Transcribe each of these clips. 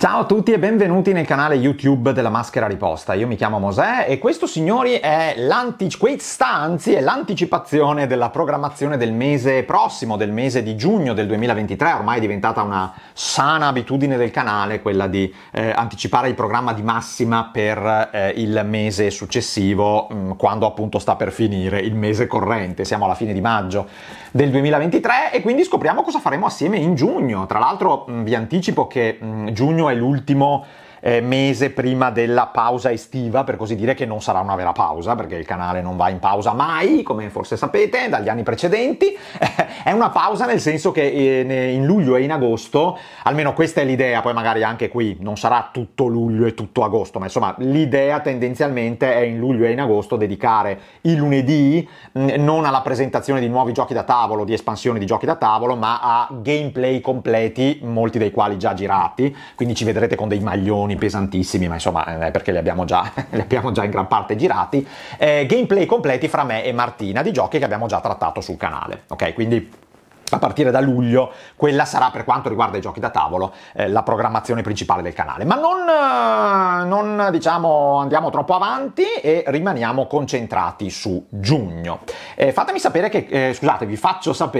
Ciao a tutti e benvenuti nel canale YouTube della Maschera Riposta. Io mi chiamo Mosè e questo, signori, è questa, anzi, è l'anticipazione della programmazione del mese prossimo, del mese di giugno del 2023. Ormai è diventata una sana abitudine del canale quella di eh, anticipare il programma di massima per eh, il mese successivo, mh, mm, quando appunto sta per finire il mese corrente. Siamo alla fine di maggio del 2023 e quindi scopriamo cosa faremo assieme in giugno. Tra l'altro mh, mm, vi anticipo che mh, mm, giugno è l'ultimo eh, mese prima della pausa estiva, per così dire, che non sarà una vera pausa, perché il canale non va in pausa mai, come forse sapete, dagli anni precedenti. è una pausa nel senso che eh, in luglio e in agosto, almeno questa è l'idea, poi magari anche qui non sarà tutto luglio e tutto agosto, ma insomma l'idea tendenzialmente è in luglio e in agosto dedicare i lunedì mm, non alla presentazione di nuovi giochi da tavolo, di espansione di giochi da tavolo, ma a gameplay completi, molti dei quali già girati, quindi ci vedrete con dei maglioni cartelloni pesantissimi, ma insomma, eh, perché li abbiamo, già, li abbiamo, già, in gran parte girati. Eh, gameplay completi fra me e Martina di giochi che abbiamo già trattato sul canale. Ok, quindi a partire da luglio quella sarà per quanto riguarda i giochi da tavolo eh, la programmazione principale del canale ma non, eh, non, diciamo andiamo troppo avanti e rimaniamo concentrati su giugno eh, fatemi sapere che eh, scusate vi faccio sapere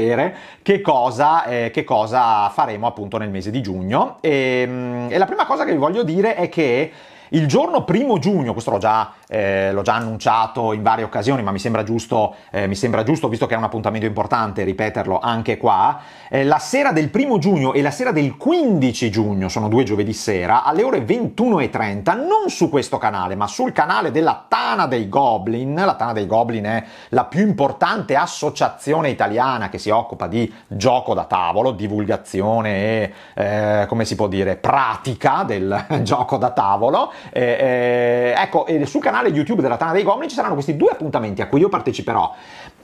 che cosa, eh, che cosa, faremo appunto nel mese di giugno e, ehm, e la prima cosa che vi voglio dire è che il giorno primo giugno, questo l'ho già eh, l'ho già annunciato in varie occasioni, ma mi sembra giusto, eh, mi sembra giusto visto che è un appuntamento importante, ripeterlo anche qua. Eh, la sera del primo giugno e la sera del 15 giugno, sono due giovedì sera, alle ore 21.30, non su questo canale, ma sul canale della Tana dei Goblin. La Tana dei Goblin è la più importante associazione italiana che si occupa di gioco da tavolo, divulgazione e, eh, come si può dire, pratica del gioco da tavolo. Eh, eh, ecco, sul canale canale YouTube della Tana dei Gomini ci saranno questi due appuntamenti a cui io parteciperò.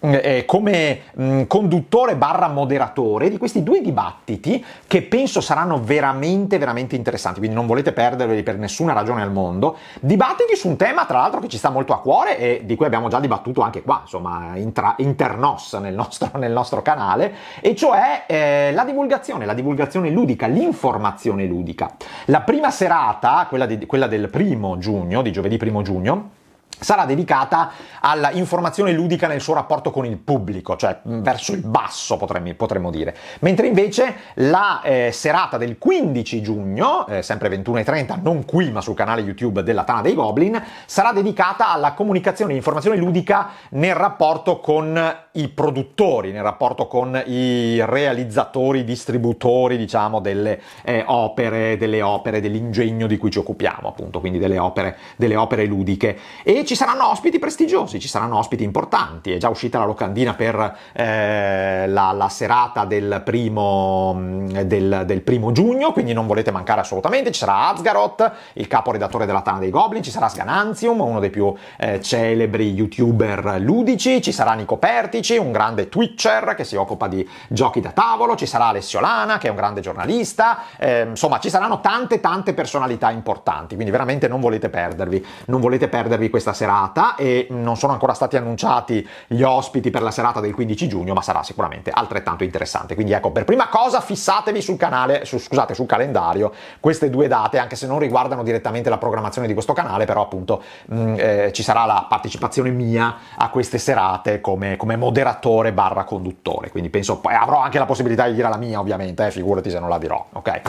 Eh, eh, come mh, mm, conduttore barra moderatore di questi due dibattiti che penso saranno veramente, veramente interessanti, quindi non volete perderveli per nessuna ragione al mondo. Dibattiti su un tema, tra l'altro, che ci sta molto a cuore e di cui abbiamo già dibattuto anche qua, insomma, intra, internos nel nostro, nel nostro canale, e cioè eh, la divulgazione, la divulgazione ludica, l'informazione ludica. La prima serata, quella, di, quella del primo giugno, di giovedì primo giugno, sarà dedicata all'informazione ludica nel suo rapporto con il pubblico, cioè verso il basso potremmo, potremmo dire. Mentre invece la eh, serata del 15 giugno, eh, sempre 21.30, non qui ma sul canale YouTube della Tana dei Goblin, sarà dedicata alla comunicazione e informazione ludica nel rapporto con i produttori, nel rapporto con i realizzatori, distributori, diciamo, delle eh, opere, delle opere, dell'ingegno di cui ci occupiamo, appunto, quindi delle opere, delle opere ludiche. E ci saranno ospiti prestigiosi, ci saranno ospiti importanti. È già uscita la locandina per eh, la, la, serata del primo, mm, del, del primo, giugno, quindi non volete mancare assolutamente. Ci sarà Azgaroth, il capo redattore della Tana dei Goblin, ci sarà Sgananzium, uno dei più eh, celebri youtuber ludici, ci sarà Nico Pertici, un grande twitcher che si occupa di giochi da tavolo, ci sarà Alessio Lana, che è un grande giornalista, eh, insomma ci saranno tante tante personalità importanti, quindi veramente non volete perdervi, non volete perdervi questa serata e non sono ancora stati annunciati gli ospiti per la serata del 15 giugno, ma sarà sicuramente altrettanto interessante. Quindi ecco, per prima cosa fissatevi sul canale, su, scusate, sul calendario queste due date, anche se non riguardano direttamente la programmazione di questo canale, però appunto mh, mm, eh, ci sarà la partecipazione mia a queste serate come, come moderatore barra conduttore. Quindi penso, poi avrò anche la possibilità di dire la mia, ovviamente, eh, figurati se non la dirò, ok?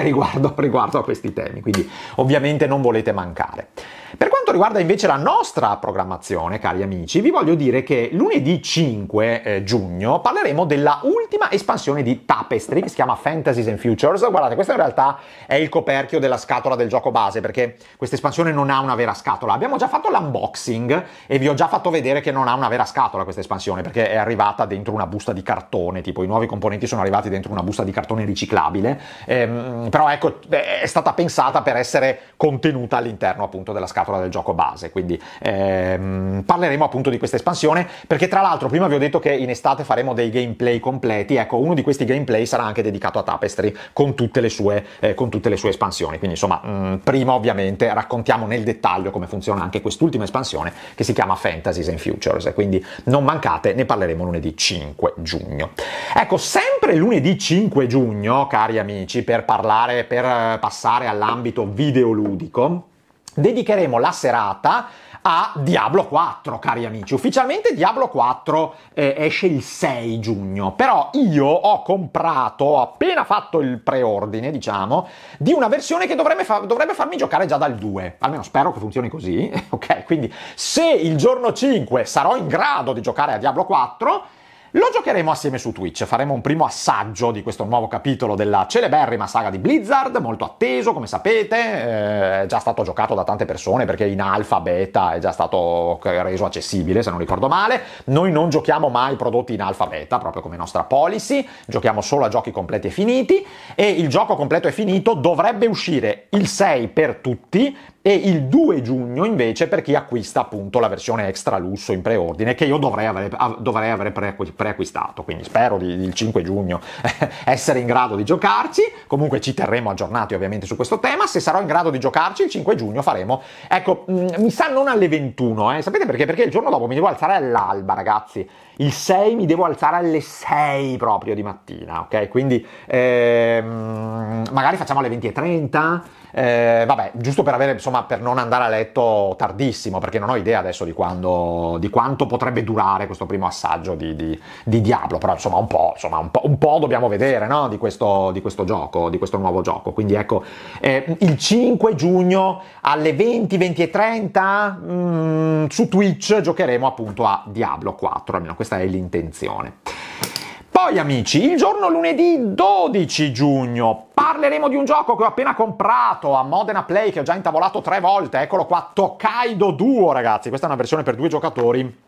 riguardo, riguardo a questi temi, quindi ovviamente non volete mancare. Per quanto riguarda invece la nostra programmazione, cari amici, vi voglio dire che lunedì 5 eh, giugno parleremo della ultima espansione di Tapestry che si chiama Fantasies and Futures. Guardate, questa in realtà è il coperchio della scatola del gioco base perché questa espansione non ha una vera scatola. Abbiamo già fatto l'unboxing e vi ho già fatto vedere che non ha una vera scatola questa espansione perché è arrivata dentro una busta di cartone, tipo i nuovi componenti sono arrivati dentro una busta di cartone riciclabile, ehm, però ecco, è stata pensata per essere contenuta all'interno appunto della scatola scatola del gioco base. Quindi ehm, parleremo appunto di questa espansione perché tra l'altro prima vi ho detto che in estate faremo dei gameplay completi, ecco uno di questi gameplay sarà anche dedicato a Tapestry con tutte le sue, eh, tutte le sue espansioni. Quindi insomma mh, mm, prima ovviamente raccontiamo nel dettaglio come funziona anche quest'ultima espansione che si chiama Fantasies and Futures, quindi non mancate, ne parleremo lunedì 5 giugno. Ecco, sempre lunedì 5 giugno, cari amici, per parlare, per passare all'ambito videoludico, dedicheremo la serata a Diablo 4, cari amici. Ufficialmente Diablo 4 eh, esce il 6 giugno, però io ho comprato, ho appena fatto il preordine, diciamo, di una versione che dovrebbe, fa- dovrebbe, farmi giocare già dal 2, almeno spero che funzioni così, ok? Quindi se il giorno 5 sarò in grado di giocare a Diablo 4, lo giocheremo assieme su Twitch, faremo un primo assaggio di questo nuovo capitolo della celeberrima saga di Blizzard, molto atteso come sapete, eh, è già stato giocato da tante persone perché in alfa, beta è già stato reso accessibile se non ricordo male, noi non giochiamo mai prodotti in alfa, beta proprio come nostra policy, giochiamo solo a giochi completi e finiti e il gioco completo e finito dovrebbe uscire il 6 per tutti, e il 2 giugno invece per chi acquista appunto la versione extra lusso in preordine che io dovrei avere, dovrei avere preacquistato, quindi spero di, il 5 giugno essere in grado di giocarci, comunque ci terremo aggiornati ovviamente su questo tema, se sarò in grado di giocarci il 5 giugno faremo, ecco mm, mi sa non alle 21, eh. sapete perché? Perché il giorno dopo mi devo alzare all'alba ragazzi, il 6 mi devo alzare alle 6 proprio di mattina, ok? Quindi ehm, magari facciamo alle 20.30 eh, vabbè, giusto per avere, insomma, per non andare a letto tardissimo, perché non ho idea adesso di, quando, di quanto potrebbe durare questo primo assaggio di, di, di Diablo, però insomma un po', insomma, un po', un po dobbiamo vedere no? di, questo, di questo gioco, di questo nuovo gioco. Quindi ecco, eh, il 5 giugno alle 20, 20 e 30 mh, mm, su Twitch giocheremo appunto a Diablo 4, almeno questa è l'intenzione. Poi amici, il giorno lunedì 12 giugno parleremo di un gioco che ho appena comprato a Modena Play, che ho già intavolato tre volte, eccolo qua, Tokaido Duo ragazzi, questa è una versione per due giocatori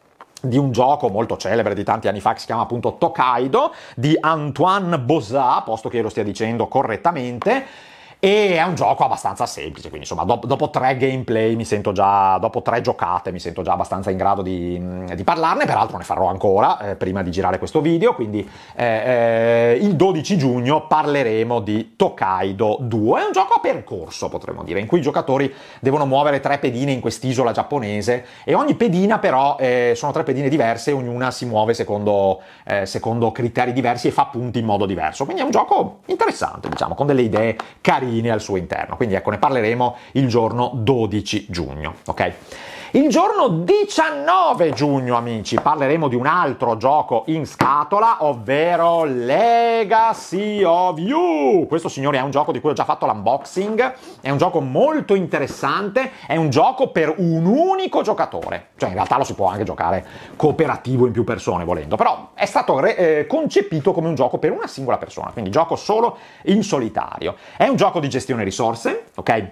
di un gioco molto celebre di tanti anni fa che si chiama appunto Tokaido di Antoine Bozat, posto che io lo stia dicendo correttamente e è un gioco abbastanza semplice, quindi insomma do- dopo tre gameplay mi sento già, dopo tre giocate mi sento già abbastanza in grado di, di parlarne, peraltro ne farò ancora eh, prima di girare questo video, quindi eh, eh il 12 giugno parleremo di Tokaido 2, è un gioco a percorso potremmo dire, in cui i giocatori devono muovere tre pedine in quest'isola giapponese e ogni pedina però eh, sono tre pedine diverse, ognuna si muove secondo, eh, secondo criteri diversi e fa punti in modo diverso, quindi è un gioco interessante diciamo, con delle idee carine Salini al suo interno. Quindi ecco, ne parleremo il giorno 12 giugno, ok? Il giorno 19 giugno, amici, parleremo di un altro gioco in scatola, ovvero Legacy of You. Questo, signore è un gioco di cui ho già fatto l'unboxing, è un gioco molto interessante, è un gioco per un unico giocatore. Cioè, in realtà lo si può anche giocare cooperativo in più persone, volendo, però è stato re- eh, concepito come un gioco per una singola persona, quindi gioco solo in solitario. È un gioco di gestione risorse, ok?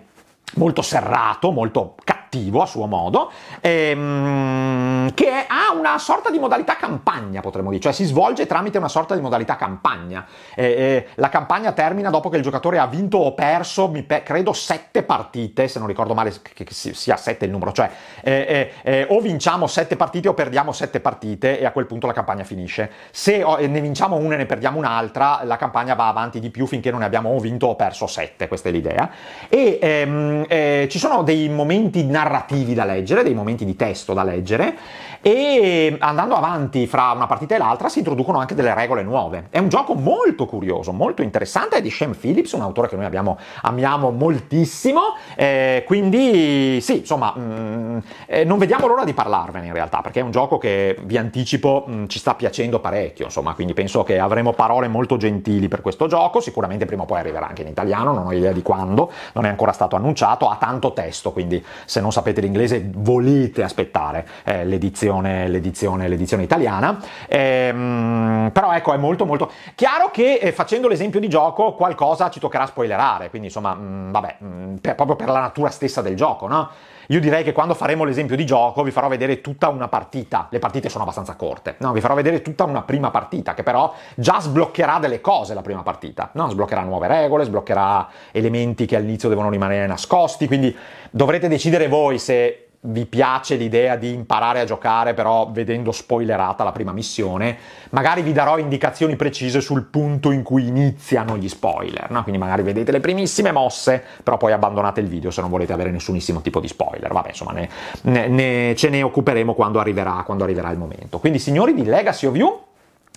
Molto serrato, molto cattivo attivo a suo modo, ehm, che ha una sorta di modalità campagna, potremmo dire, cioè si svolge tramite una sorta di modalità campagna. Eh, eh, la campagna termina dopo che il giocatore ha vinto o perso, pe- credo, sette partite, se non ricordo male che, che sia sette il numero, cioè eh, o vinciamo sette partite o perdiamo sette partite e a quel punto la campagna finisce. Se oh, ne vinciamo una e ne perdiamo un'altra, la campagna va avanti di più finché non ne abbiamo o vinto o perso sette, questa è l'idea. E ehm, ci sono dei momenti narrativi narrativi da leggere, dei momenti di testo da leggere e andando avanti fra una partita e l'altra si introducono anche delle regole nuove. È un gioco molto curioso, molto interessante, è di Shem Phillips, un autore che noi abbiamo, amiamo moltissimo eh, quindi sì, insomma, mh, mm, eh, non vediamo l'ora di parlarvene in realtà, perché è un gioco che vi anticipo mh, mm, ci sta piacendo parecchio, insomma, quindi penso che avremo parole molto gentili per questo gioco, sicuramente prima o poi arriverà anche in italiano, non ho idea di quando, non è ancora stato annunciato, ha tanto testo, quindi se non sapete l'inglese volete aspettare eh, l'edizione, l'edizione, l'edizione italiana. Mh, ehm, però ecco, è molto molto chiaro che eh, facendo l'esempio di gioco qualcosa ci toccherà spoilerare, quindi insomma, mm, vabbè, per, proprio per la natura stessa del gioco, no? Io direi che quando faremo l'esempio di gioco vi farò vedere tutta una partita, le partite sono abbastanza corte, no? Vi farò vedere tutta una prima partita che però già sbloccherà delle cose la prima partita, no? Sbloccherà nuove regole, sbloccherà elementi che all'inizio devono rimanere nascosti, quindi dovrete decidere voi se vi piace l'idea di imparare a giocare però vedendo spoilerata la prima missione, magari vi darò indicazioni precise sul punto in cui iniziano gli spoiler, no? quindi magari vedete le primissime mosse, però poi abbandonate il video se non volete avere nessunissimo tipo di spoiler, vabbè insomma ne, ne, ne, ce ne occuperemo quando arriverà, quando arriverà il momento. Quindi signori di Legacy of You,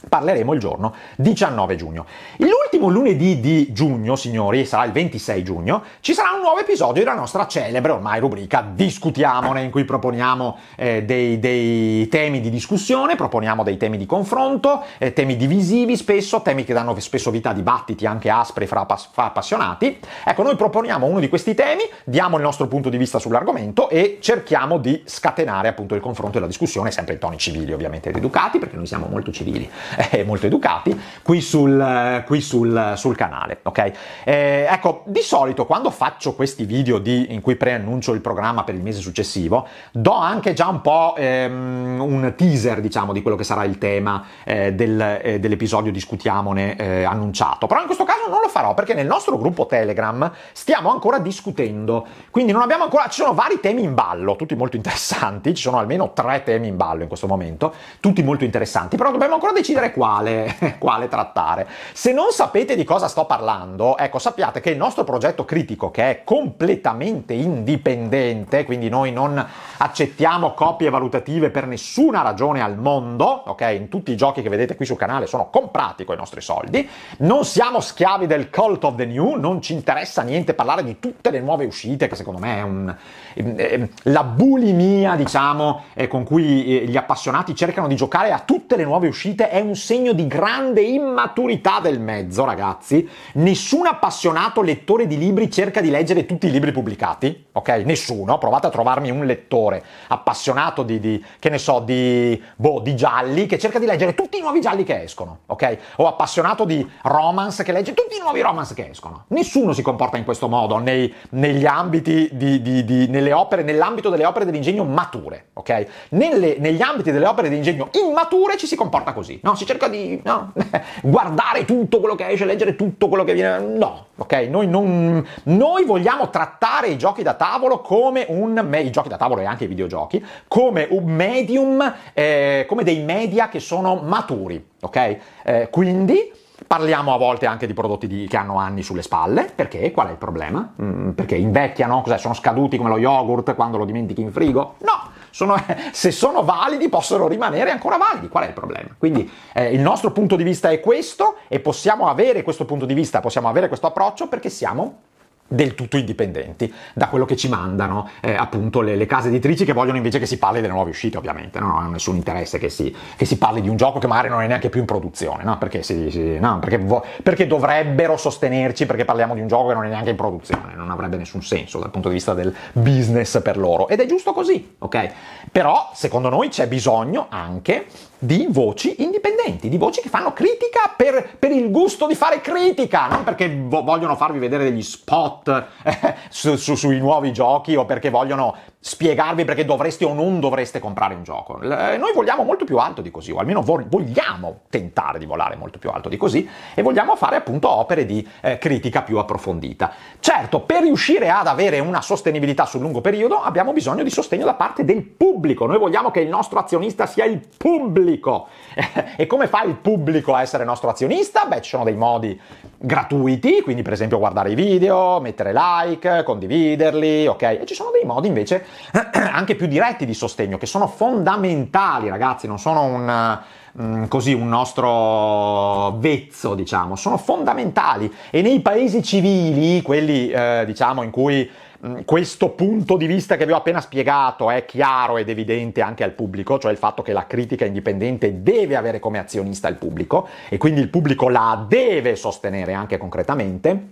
parleremo il giorno 19 giugno. L'ultimo lunedì di giugno, signori, sarà il 26 giugno, ci sarà un nuovo episodio della nostra celebre ormai rubrica Discutiamone, in cui proponiamo eh, dei, dei, temi di discussione, proponiamo dei temi di confronto, eh, temi divisivi spesso, temi che danno spesso vita a dibattiti anche aspri fra, fra appassionati. Ecco, noi proponiamo uno di questi temi, diamo il nostro punto di vista sull'argomento e cerchiamo di scatenare appunto il confronto e la discussione, sempre in toni civili ovviamente ed educati, perché noi siamo molto civili eh, molto educati, qui sul, qui sul, sul canale, ok? Eh, ecco, di solito quando faccio questi video di, in cui preannuncio il programma per il mese successivo, do anche già un po' ehm, un teaser, diciamo, di quello che sarà il tema eh, del, eh, dell'episodio discutiamone eh, annunciato, però in questo caso non lo farò perché nel nostro gruppo Telegram stiamo ancora discutendo, quindi non abbiamo ancora, ci sono vari temi in ballo, tutti molto interessanti, ci sono almeno tre temi in ballo in questo momento, tutti molto interessanti, però dobbiamo ancora decidere scegliere quale, quale trattare. Se non sapete di cosa sto parlando, ecco, sappiate che il nostro progetto critico, che è completamente indipendente, quindi noi non accettiamo copie valutative per nessuna ragione al mondo, ok? In tutti i giochi che vedete qui sul canale sono comprati con i nostri soldi, non siamo schiavi del cult of the new, non ci interessa niente parlare di tutte le nuove uscite, che secondo me è, un, ehm, ehm, la bulimia, diciamo, eh, con cui eh, gli appassionati cercano di giocare a tutte le nuove uscite, è un segno di grande immaturità del mezzo, ragazzi. Nessun appassionato lettore di libri cerca di leggere tutti i libri pubblicati, ok? Nessuno. Provate a trovarmi un lettore appassionato di, di che ne so, di, boh, di gialli, che cerca di leggere tutti i nuovi gialli che escono, ok? O appassionato di romance, che legge tutti i nuovi romance che escono. Nessuno si comporta in questo modo nei, negli ambiti di, di, di, nelle opere, nell'ambito delle opere dell'ingegno mature, ok? Nelle, negli ambiti delle opere dell'ingegno immature ci si comporta così, no? no? Si cerca di no? guardare tutto quello che esce, leggere tutto quello che viene. No, ok? Noi, non, noi vogliamo trattare i giochi da tavolo come un. i giochi da tavolo e anche i videogiochi, come un medium, eh, come dei media che sono maturi, ok? Eh, quindi. Parliamo a volte anche di prodotti di, che hanno anni sulle spalle, perché qual è il problema? Mm, perché invecchiano? Cos'è? Sono scaduti come lo yogurt quando lo dimentichi in frigo? No! sono, eh, se sono validi possono rimanere ancora validi, qual è il problema? Quindi eh, il nostro punto di vista è questo e possiamo avere questo punto di vista, possiamo avere questo approccio perché siamo del tutto indipendenti da quello che ci mandano eh, appunto le, le, case editrici che vogliono invece che si parli delle nuove uscite ovviamente no? non hanno nessun interesse che si, che si, parli di un gioco che magari non è neanche più in produzione no? Perché, si, si, no? Perché, vo- perché, dovrebbero sostenerci perché parliamo di un gioco che non è neanche in produzione non avrebbe nessun senso dal punto di vista del business per loro ed è giusto così ok però secondo noi c'è bisogno anche di voci indipendenti, di voci che fanno critica per, per il gusto di fare critica, non perché vogliono farvi vedere degli spot eh, su, su, sui nuovi giochi o perché vogliono spiegarvi perché dovreste o non dovreste comprare un gioco. Eh, noi vogliamo molto più alto di così, o almeno vogliamo tentare di volare molto più alto di così e vogliamo fare appunto opere di eh, critica più approfondita. Certo, per riuscire ad avere una sostenibilità sul lungo periodo abbiamo bisogno di sostegno da parte del pubblico. Noi vogliamo che il nostro azionista sia il pubblico. e come fa il pubblico a essere nostro azionista? Beh, ci sono dei modi gratuiti, quindi per esempio guardare i video, mettere like, condividerli, ok? E ci sono dei modi invece anche più diretti di sostegno che sono fondamentali, ragazzi, non sono un Mm, così un nostro vezzo, diciamo, sono fondamentali e nei paesi civili, quelli eh, diciamo in cui mm, questo punto di vista che vi ho appena spiegato è chiaro ed evidente anche al pubblico, cioè il fatto che la critica indipendente deve avere come azionista il pubblico e quindi il pubblico la deve sostenere anche concretamente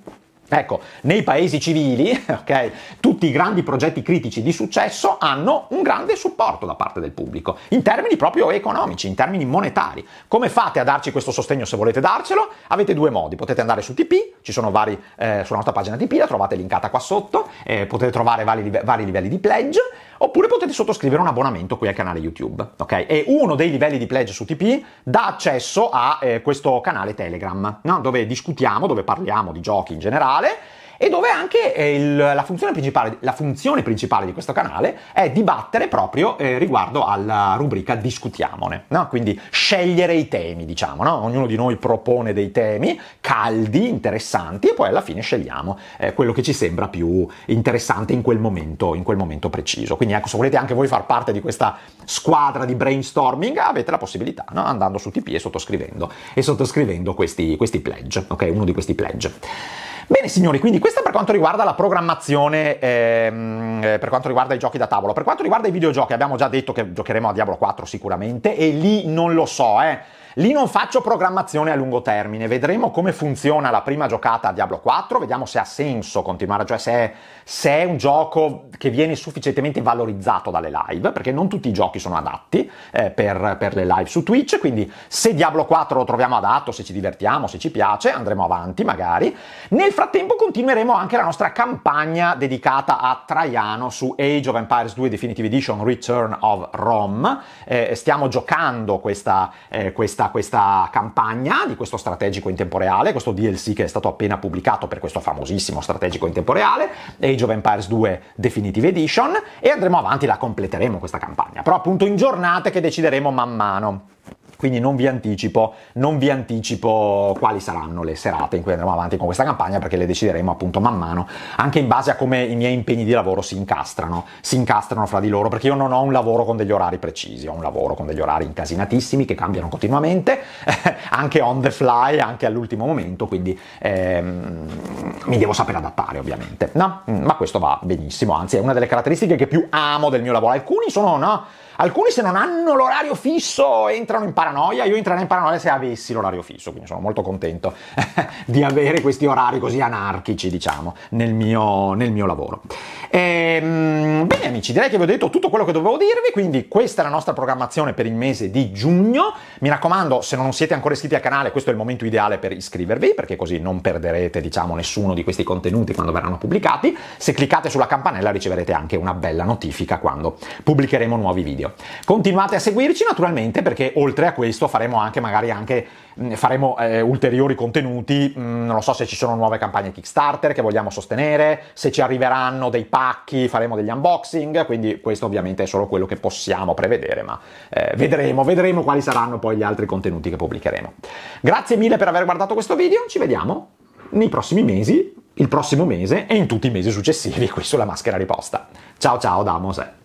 Ecco, nei paesi civili, okay, tutti i grandi progetti critici di successo hanno un grande supporto da parte del pubblico, in termini proprio economici, in termini monetari. Come fate a darci questo sostegno se volete darcelo? Avete due modi, potete andare su TP, ci sono vari, eh, sulla nostra pagina TP, la trovate linkata qua sotto, eh, potete trovare vari, vari livelli di pledge, oppure potete sottoscrivere un abbonamento qui al canale YouTube, ok? E uno dei livelli di pledge su TP dà accesso a eh, questo canale Telegram, no? dove discutiamo, dove parliamo di giochi in generale e dove anche eh, il, la, funzione la, funzione principale, di questo canale è dibattere proprio eh, riguardo alla rubrica discutiamone, no? quindi scegliere i temi, diciamo, no? ognuno di noi propone dei temi caldi, interessanti e poi alla fine scegliamo eh, quello che ci sembra più interessante in quel momento, in quel momento preciso. Quindi ecco, se volete anche voi far parte di questa squadra di brainstorming, avete la possibilità no? andando su TP e sottoscrivendo, e sottoscrivendo questi, questi pledge, ok? Uno di questi pledge. Bene signori, quindi questo per quanto riguarda la programmazione, ehm, eh, per quanto riguarda i giochi da tavolo. Per quanto riguarda i videogiochi abbiamo già detto che giocheremo a Diablo 4 sicuramente e lì non lo so, eh. Lì non faccio programmazione a lungo termine, vedremo come funziona la prima giocata a Diablo 4, vediamo se ha senso continuare, cioè se è, se è un gioco che viene sufficientemente valorizzato dalle live, perché non tutti i giochi sono adatti eh, per, per le live su Twitch, quindi se Diablo 4 lo troviamo adatto, se ci divertiamo, se ci piace, andremo avanti magari. Nel frattempo continueremo anche la nostra campagna dedicata a Traiano su Age of Empires 2 Definitive Edition Return of Rome. Eh, stiamo giocando questa, eh, questa inizia questa campagna di questo strategico in tempo reale, questo DLC che è stato appena pubblicato per questo famosissimo strategico in tempo reale, Age of Empires 2 Definitive Edition, e andremo avanti, la completeremo questa campagna, però appunto in giornate che decideremo man mano quindi non vi anticipo, non vi anticipo quali saranno le serate in cui andremo avanti con questa campagna perché le decideremo appunto man mano, anche in base a come i miei impegni di lavoro si incastrano, si incastrano fra di loro, perché io non ho un lavoro con degli orari precisi, ho un lavoro con degli orari incasinatissimi che cambiano continuamente, anche on the fly, anche all'ultimo momento, quindi ehm, mi devo sapere adattare ovviamente, no? Mm, ma questo va benissimo, anzi è una delle caratteristiche che più amo del mio lavoro, alcuni sono no Alcuni se non hanno l'orario fisso entrano in paranoia, io entrerei in paranoia se avessi l'orario fisso, quindi sono molto contento di avere questi orari così anarchici, diciamo, nel mio, nel mio lavoro. Ehm, bene amici, direi che vi ho detto tutto quello che dovevo dirvi, quindi questa è la nostra programmazione per il mese di giugno. Mi raccomando, se non siete ancora iscritti al canale, questo è il momento ideale per iscrivervi, perché così non perderete, diciamo, nessuno di questi contenuti quando verranno pubblicati. Se cliccate sulla campanella riceverete anche una bella notifica quando pubblicheremo nuovi video video. Continuate a seguirci naturalmente perché oltre a questo faremo anche magari anche, mm, faremo, eh, ulteriori contenuti, mm, non lo so se ci sono nuove campagne Kickstarter che vogliamo sostenere, se ci arriveranno dei pacchi, faremo degli unboxing, quindi questo ovviamente è solo quello che possiamo prevedere, ma eh, vedremo, vedremo quali saranno poi gli altri contenuti che pubblicheremo. Grazie mille per aver guardato questo video, ci vediamo nei prossimi mesi, il prossimo mese e in tutti i mesi successivi qui sulla maschera riposta. Ciao ciao da Mosè.